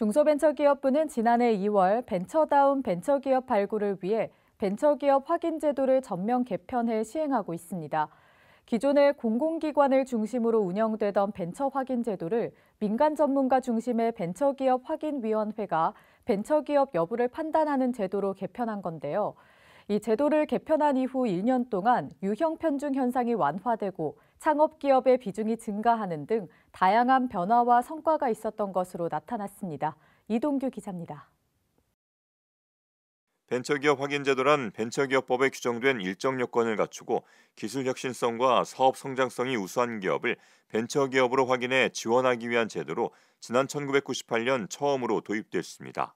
중소벤처기업부는 지난해 2월 벤처다운 벤처기업 발굴을 위해 벤처기업 확인 제도를 전면 개편해 시행하고 있습니다. 기존의 공공기관을 중심으로 운영되던 벤처 확인 제도를 민간 전문가 중심의 벤처기업 확인위원회가 벤처기업 여부를 판단하는 제도로 개편한 건데요. 이 제도를 개편한 이후 1년 동안 유형 편중 현상이 완화되고 창업 기업의 비중이 증가하는 등 다양한 변화와 성과가 있었던 것으로 나타났습니다. 이동규 기자입니다. 벤처기업 확인 제도란 벤처기업법에 규정된 일정 요건을 갖추고 기술 혁신성과 사업 성장성이 우수한 기업을 벤처기업으로 확인해 지원하기 위한 제도로 지난 1998년 처음으로 도입됐습니다.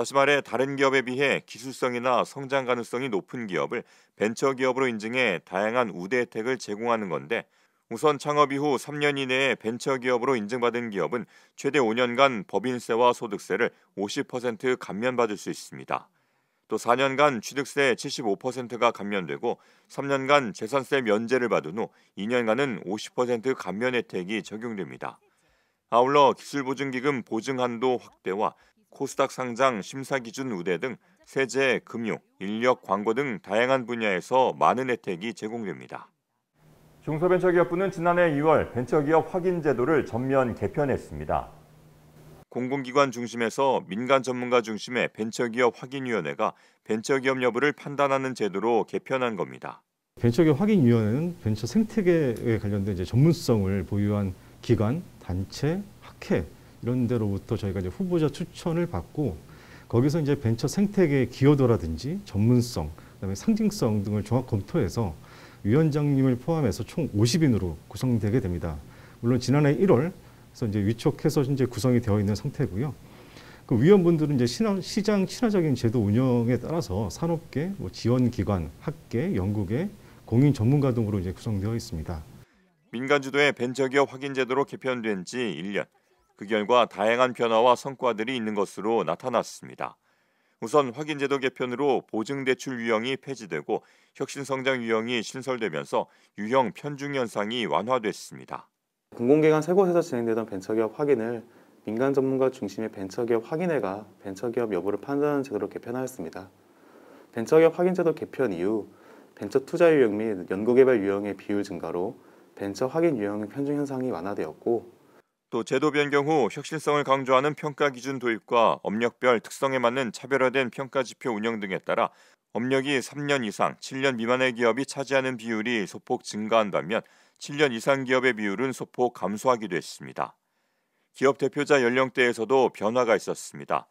다시 말해 다른 기업에 비해 기술성이나 성장 가능성이 높은 기업을 벤처 기업으로 인증해 다양한 우대 혜택을 제공하는 건데 우선 창업 이후 3년 이내에 벤처 기업으로 인증받은 기업은 최대 5년간 법인세와 소득세를 50% 감면받을 수 있습니다. 또 4년간 취득세 75%가 감면되고 3년간 재산세 면제를 받은 후 2년간은 50% 감면 혜택이 적용됩니다. 아울러 기술보증기금 보증한도 확대와 코스닥 상장 심사 기준 우대 등 세제, 금융, 인력, 광고 등 다양한 분야에서 많은 혜택이 제공됩니다. 중소벤처기업부는 지난해 2월 벤처기업 확인 제도를 전면 개편했습니다. 공공기관 중심에서 민간 전문가 중심의 벤처기업 확인위원회가 벤처기업 여부를 판단하는 제도로 개편한 겁니다. 벤처기업 확인위원회는 벤처 생태계에 관련된 전문성을 보유한 기관, 단체, 학회 이런 데로부터 저희가 이제 후보자 추천을 받고 거기서 이제 벤처 생태계의 기여도라든지 전문성, 그다음에 상징성 등을 종합 검토해서 위원장님을 포함해서 총 50인으로 구성되게 됩니다. 물론 지난해 1월 그래서 이제 위촉해서 이제 구성이 되어 있는 상태고요. 그 위원분들은 이제 신화, 시장 친화적인 제도 운영에 따라서 산업계, 뭐 지원기관, 학계, 연구계, 공인 전문가 등으로 이제 구성되어 있습니다. 민간 주도의 벤처기업 확인 제도로 개편된 지 1년. 그 결과 다양한 변화와 성과들이 있는 것으로 나타났습니다. 우선 확인제도 개편으로 보증대출 유형이 폐지되고 혁신성장 유형이 신설되면서 유형 편중 현상이 완화됐습니다. 공공기관 세 곳에서 진행되던 벤처기업 확인을 민간 전문가 중심의 벤처기업 확인회가 벤처기업 여부를 판단하는 제도로 개편하였습니다. 벤처기업 확인제도 개편 이후 벤처 투자 유형 및 연구개발 유형의 비율 증가로 벤처 확인 유형의 편중 현상이 완화되었고 또 제도 변경 후 혁신성을 강조하는 평가 기준 도입과 업력별 특성에 맞는 차별화된 평가 지표 운영 등에 따라 업력이 3년 이상 7년 미만의 기업이 차지하는 비율이 소폭 증가한 반면 7년 이상 기업의 비율은 소폭 감소하기도 했습니다. 기업 대표자 연령대에서도 변화가 있었습니다.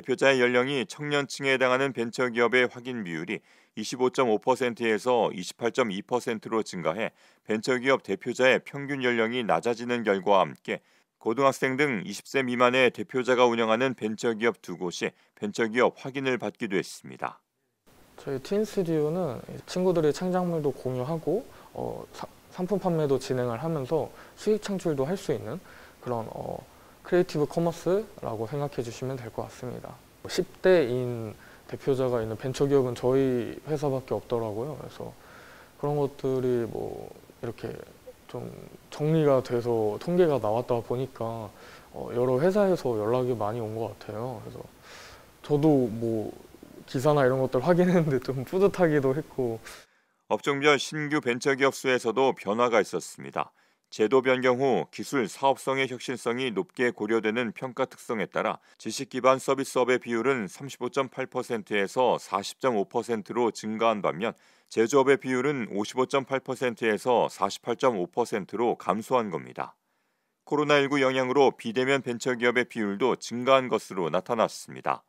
대표자의 연령이 청년층에 해당하는 벤처기업의 확인 비율이 25.5%에서 28.2%로 증가해 벤처기업 대표자의 평균 연령이 낮아지는 결과와 함께 고등학생 등 20세 미만의 대표자가 운영하는 벤처기업 두 곳이 벤처기업 확인을 받기도 했습니다. 저희 트스리오는 친구들이 창작물도 공유하고 어, 사, 상품 판매도 진행을 하면서 수익 창출도 할 수 있는 그런 어, 크리에이티브 커머스라고 생각해 주시면 될 것 같습니다. 10대인 뭐 대표자가 있는 벤처기업은 저희 회사밖에 없더라고요. 그래서 그런 것들이 뭐 이렇게 좀 정리가 돼서 통계가 나왔다 보니까 어, 여러 회사에서 연락이 많이 온 것 같아요. 그래서 저도 뭐 기사나 이런 것들 확인했는데 좀 뿌듯하기도 했고 업종별 신규 벤처기업 수에서도 변화가 있었습니다. 제도 변경 후 기술 사업성의 혁신성이 높게 고려되는 평가 특성에 따라 지식 기반 서비스업의 비율은 35.8%에서 40.5%로 증가한 반면 제조업의 비율은 55.8%에서 48.5%로 감소한 겁니다. 코로나19 영향으로 비대면 벤처기업의 비율도 증가한 것으로 나타났습니다.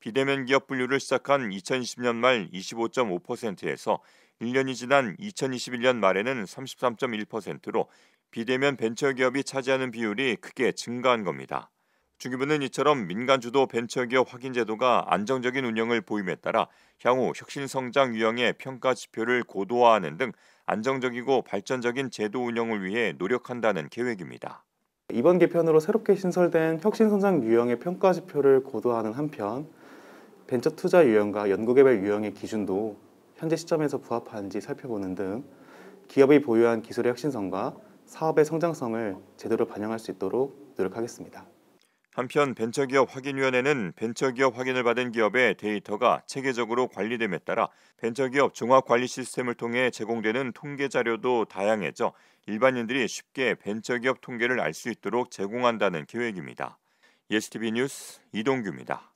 비대면 기업 분류를 시작한 2020년 말 25.5%에서 1년이 지난 2021년 말에는 33.1%로 비대면 벤처기업이 차지하는 비율이 크게 증가한 겁니다. 주기부는 이처럼 민간 주도 벤처기업 확인 제도가 안정적인 운영을 보임에 따라 향후 혁신성장 유형의 평가 지표를 고도화하는 등 안정적이고 발전적인 제도 운영을 위해 노력한다는 계획입니다. 이번 개편으로 새롭게 신설된 혁신성장 유형의 평가 지표를 고도화하는 한편 벤처 투자 유형과 연구개발 유형의 기준도 현재 시점에서 부합하는지 살펴보는 등 기업이 보유한 기술의 혁신성과 사업의 성장성을 제대로 반영할 수 있도록 노력하겠습니다. 한편 벤처기업 확인위원회는 벤처기업 확인을 받은 기업의 데이터가 체계적으로 관리됨에 따라 벤처기업 종합관리 시스템을 통해 제공되는 통계 자료도 다양해져 일반인들이 쉽게 벤처기업 통계를 알 수 있도록 제공한다는 계획입니다. 예스티비 뉴스 이동규입니다.